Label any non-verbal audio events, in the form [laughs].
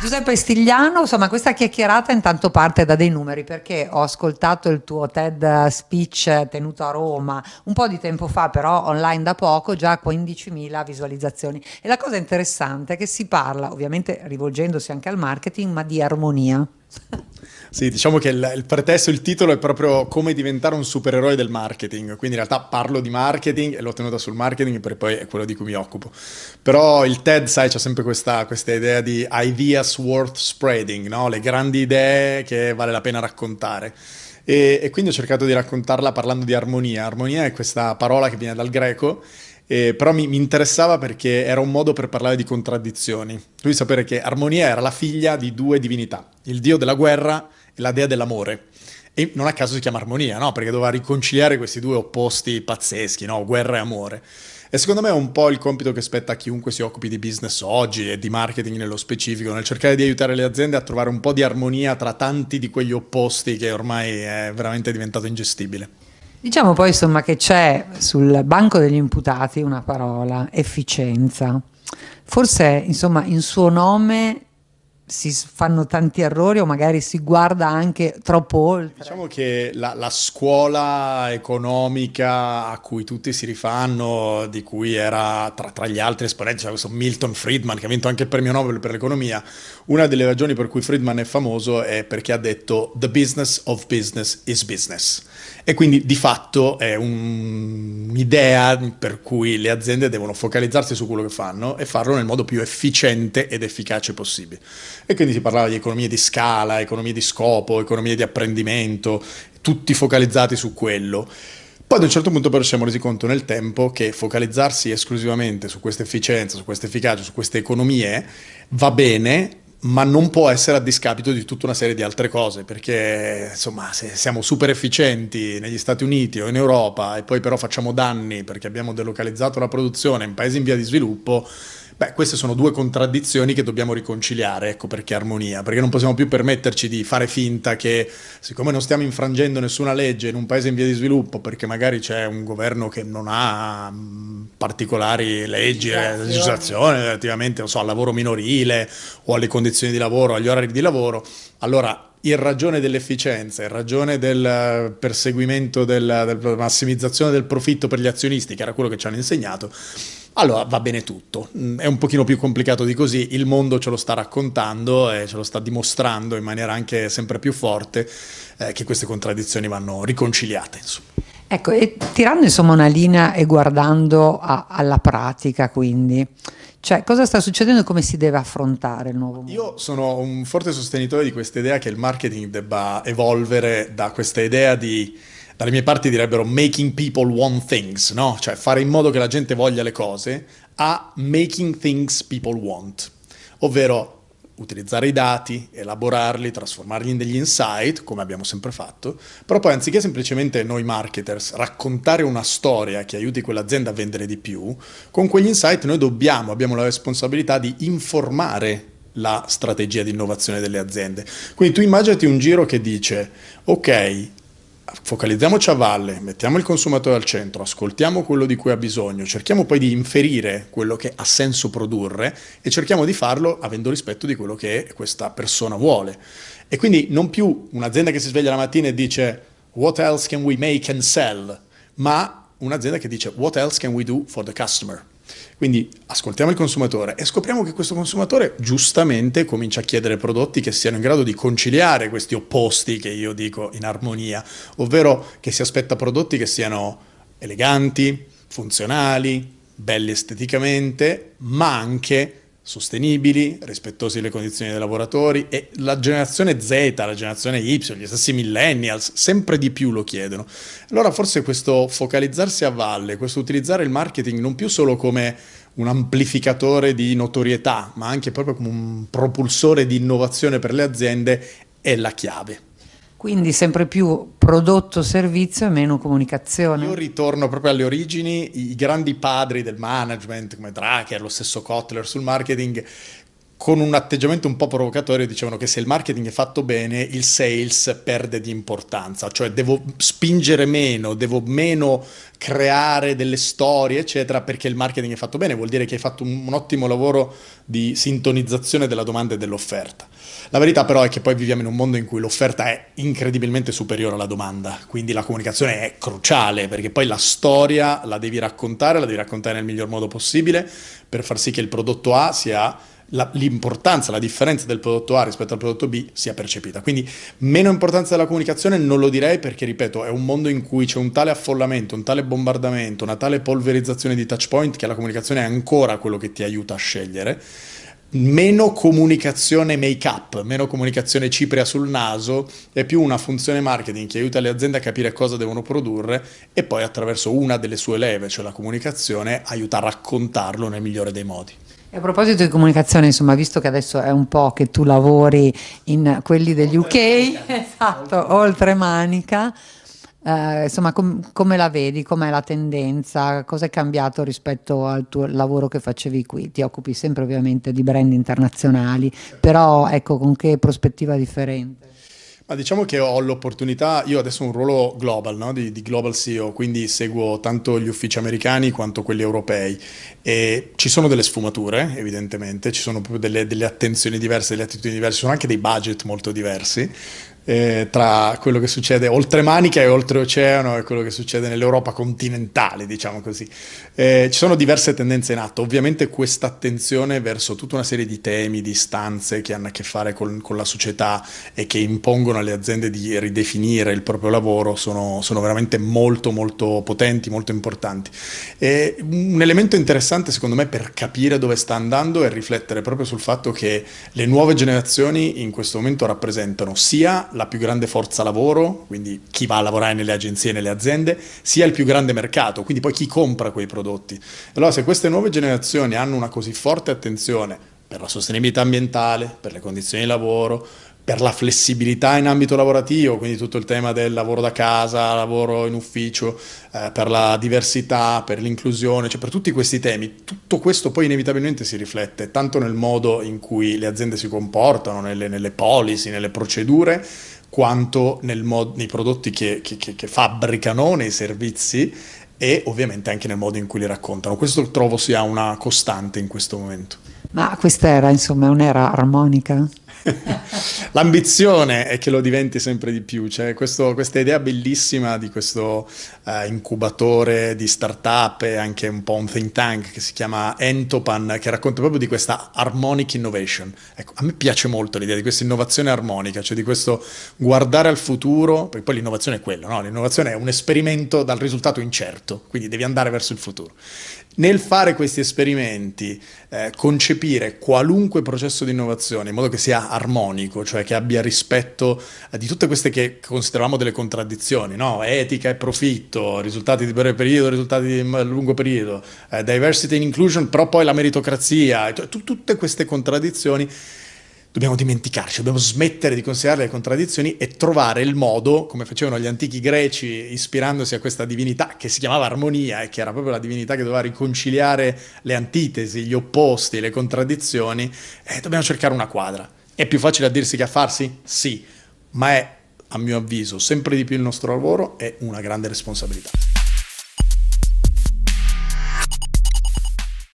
Giuseppe Stigliano, insomma questa chiacchierata intanto parte da dei numeri perché ho ascoltato il tuo TED speech tenuto a Roma un po' di tempo fa però online da poco, già 15.000 visualizzazioni e la cosa interessante è che si parla ovviamente rivolgendosi anche al marketing ma di armonia. Sì, diciamo che il, il, pretesto, il titolo è proprio come diventare un supereroe del marketing, quindi in realtà parlo di marketing e l'ho tenuta sul marketing perché poi è quello di cui mi occupo. Però il TED, sai, c'è sempre questa, questa idea di ideas worth spreading, no? le grandi idee che vale la pena raccontare. E, e quindi ho cercato di raccontarla parlando di armonia. Armonia è questa parola che viene dal greco eh, però mi, mi, interessava perché era un modo per parlare di contraddizioni. Devi sapere che Armonia era la figlia di due divinità, il dio della guerra la dea dell'amore. E non a caso si chiama armonia, no? Perché doveva riconciliare questi due opposti pazzeschi, no? Guerra e amore. E secondo me è un po' il compito che spetta a chiunque si occupi di business oggi e di marketing nello specifico, nel cercare di aiutare le aziende a trovare un po' di armonia tra tanti di quegli opposti che ormai è veramente diventato ingestibile. Diciamo poi insomma che c'è sul banco degli imputati una parola, efficienza. Forse insomma in suo nome si fanno tanti errori o magari si guarda anche troppo oltre. Diciamo che la, la, scuola economica a cui tutti si rifanno, di cui era tra, tra gli altri esponenti, c'è cioè questo Milton Friedman che ha vinto anche il premio Nobel per l'economia, una delle ragioni per cui Friedman è famoso è perché ha detto The business of business is business. E quindi di fatto è un, un'idea per cui le aziende devono focalizzarsi su quello che fanno e farlo nel modo più efficiente ed efficace possibile. E quindi si parlava di economie di scala, economie di scopo, economie di apprendimento, tutti focalizzati su quello. Poi ad un certo punto però ci siamo resi conto nel tempo che focalizzarsi esclusivamente su questa efficienza, su questa efficacia, su queste economie va bene, ma non può essere a discapito di tutta una serie di altre cose, perché insomma se siamo super efficienti negli Stati Uniti o in Europa e poi però facciamo danni perché abbiamo delocalizzato la produzione in paesi in via di sviluppo, Beh, queste sono due contraddizioni che dobbiamo riconciliare, ecco perché armonia, perché non possiamo più permetterci di fare finta che, siccome non stiamo infrangendo nessuna legge in un paese in via di sviluppo, perché magari c'è un governo che non ha mm, particolari leggi, eh, legislazione relativamente so, al lavoro minorile o alle condizioni di lavoro, agli orari di lavoro, allora in ragione dell'efficienza, in ragione del eh, perseguimento, della, della, massimizzazione del profitto per gli azionisti, che era quello che ci hanno insegnato, allora va bene tutto. Mm, è un pochino più complicato di così, il mondo ce lo sta raccontando e ce lo sta dimostrando in maniera anche sempre più forte eh, che queste contraddizioni vanno riconciliate. Insomma. Ecco, e tirando insomma una linea e guardando a, alla pratica quindi... Cioè, cosa sta succedendo e come si deve affrontare il nuovo mondo? Io sono un forte sostenitore di questa idea che il marketing debba evolvere da questa idea di dalle mie parti direbbero making people want things, no? Cioè fare in modo che la gente voglia le cose, a making things people want. Ovvero utilizzare i dati, elaborarli, trasformarli in degli insight, come abbiamo sempre fatto, però poi anziché semplicemente noi marketers raccontare una storia che aiuti quell'azienda a vendere di più, con quegli insight noi dobbiamo, abbiamo la responsabilità di informare la strategia di innovazione delle aziende. Quindi tu immaginati un giro che dice, ok, focalizziamoci a valle, mettiamo il consumatore al centro, ascoltiamo quello di cui ha bisogno, cerchiamo poi di inferire quello che ha senso produrre e cerchiamo di farlo avendo rispetto di quello che questa persona vuole. E quindi non più un'azienda che si sveglia la mattina e dice what else can we make and sell, ma un'azienda che dice what else can we do for the customer. Quindi ascoltiamo il consumatore e scopriamo che questo consumatore giustamente comincia a chiedere prodotti che siano in grado di conciliare questi opposti che io dico in armonia, ovvero che si aspetta prodotti che siano eleganti, funzionali, belli esteticamente, ma anche sostenibili, rispettosi delle condizioni dei lavoratori e la generazione Z, la generazione Y, gli stessi millennials, sempre di più lo chiedono. Allora forse questo focalizzarsi a valle, questo utilizzare il marketing non più solo come un amplificatore di notorietà, ma anche proprio come un propulsore di innovazione per le aziende è la chiave quindi sempre più prodotto-servizio e meno comunicazione. Io ritorno proprio alle origini, i grandi padri del management come Drucker, lo stesso Kotler sul marketing, con un atteggiamento un po' provocatorio dicevano che se il marketing è fatto bene il sales perde di importanza, cioè devo spingere meno, devo meno creare delle storie eccetera perché il marketing è fatto bene, vuol dire che hai fatto un, ottimo lavoro di sintonizzazione della domanda e dell'offerta. La verità però è che poi viviamo in un mondo in cui l'offerta è incredibilmente superiore alla domanda, quindi la comunicazione è cruciale perché poi la storia la devi raccontare, la devi raccontare nel miglior modo possibile per far sì che il prodotto A sia la, l'importanza, la differenza del prodotto A rispetto al prodotto B sia percepita. Quindi meno importanza della comunicazione non lo direi perché, ripeto, è un mondo in cui c'è un tale affollamento, un tale bombardamento, una tale polverizzazione di touch point che la comunicazione è ancora quello che ti aiuta a scegliere meno comunicazione make up, meno comunicazione cipria sul naso, è più una funzione marketing che aiuta le aziende a capire cosa devono produrre e poi attraverso una delle sue leve, cioè la comunicazione, aiuta a raccontarlo nel migliore dei modi. E a proposito di comunicazione, insomma, visto che adesso è un po' che tu lavori in quelli degli UK, [laughs] esatto, oltre manica, eh, insomma, com- come la vedi? Com'è la tendenza? Cosa è cambiato rispetto al tuo lavoro che facevi qui? Ti occupi sempre ovviamente di brand internazionali, però ecco, con che prospettiva differente? diciamo che ho l'opportunità, io adesso ho un ruolo global, no? di, di, global CEO, quindi seguo tanto gli uffici americani quanto quelli europei e ci sono delle sfumature evidentemente, ci sono proprio delle, delle attenzioni diverse, delle attitudini diverse, ci sono anche dei budget molto diversi, eh, tra quello che succede oltre Manica e oltreoceano e quello che succede nell'Europa continentale, diciamo così. Eh, ci sono diverse tendenze in atto, ovviamente questa attenzione verso tutta una serie di temi, di istanze che hanno a che fare con, con la società e che impongono alle aziende di ridefinire il proprio lavoro sono, sono veramente molto molto potenti, molto importanti. E un elemento interessante secondo me per capire dove sta andando è riflettere proprio sul fatto che le nuove generazioni in questo momento rappresentano sia la più grande forza lavoro, quindi chi va a lavorare nelle agenzie e nelle aziende, sia il più grande mercato, quindi poi chi compra quei prodotti. Allora se queste nuove generazioni hanno una così forte attenzione per la sostenibilità ambientale, per le condizioni di lavoro, per la flessibilità in ambito lavorativo, quindi tutto il tema del lavoro da casa, lavoro in ufficio, eh, per la diversità, per l'inclusione, cioè per tutti questi temi, tutto questo poi inevitabilmente si riflette tanto nel modo in cui le aziende si comportano, nelle, nelle policy, nelle procedure, quanto mod- nei prodotti che, che, che, che fabbricano, nei servizi e ovviamente anche nel modo in cui li raccontano. Questo trovo sia una costante in questo momento. Ma questa era insomma un'era armonica? [laughs] L'ambizione è che lo diventi sempre di più, c'è cioè questa idea bellissima di questo uh, incubatore di start-up e anche un po' un think tank che si chiama Entopan, che racconta proprio di questa harmonic innovation. Ecco, a me piace molto l'idea di questa innovazione armonica, cioè di questo guardare al futuro, perché poi l'innovazione è quello, no? l'innovazione è un esperimento dal risultato incerto, quindi devi andare verso il futuro. Nel fare questi esperimenti, eh, concepire qualunque processo di innovazione in modo che sia armonico, cioè che abbia rispetto di tutte queste che consideravamo delle contraddizioni, no? etica e profitto, risultati di breve periodo, risultati di lungo periodo, eh, diversity and inclusion, però poi la meritocrazia, t- tutte queste contraddizioni dobbiamo dimenticarci, dobbiamo smettere di considerare le contraddizioni e trovare il modo, come facevano gli antichi greci ispirandosi a questa divinità che si chiamava armonia e che era proprio la divinità che doveva riconciliare le antitesi, gli opposti, le contraddizioni, e eh, dobbiamo cercare una quadra. È più facile a dirsi che a farsi? Sì, ma è, a mio avviso, sempre di più il nostro lavoro e una grande responsabilità.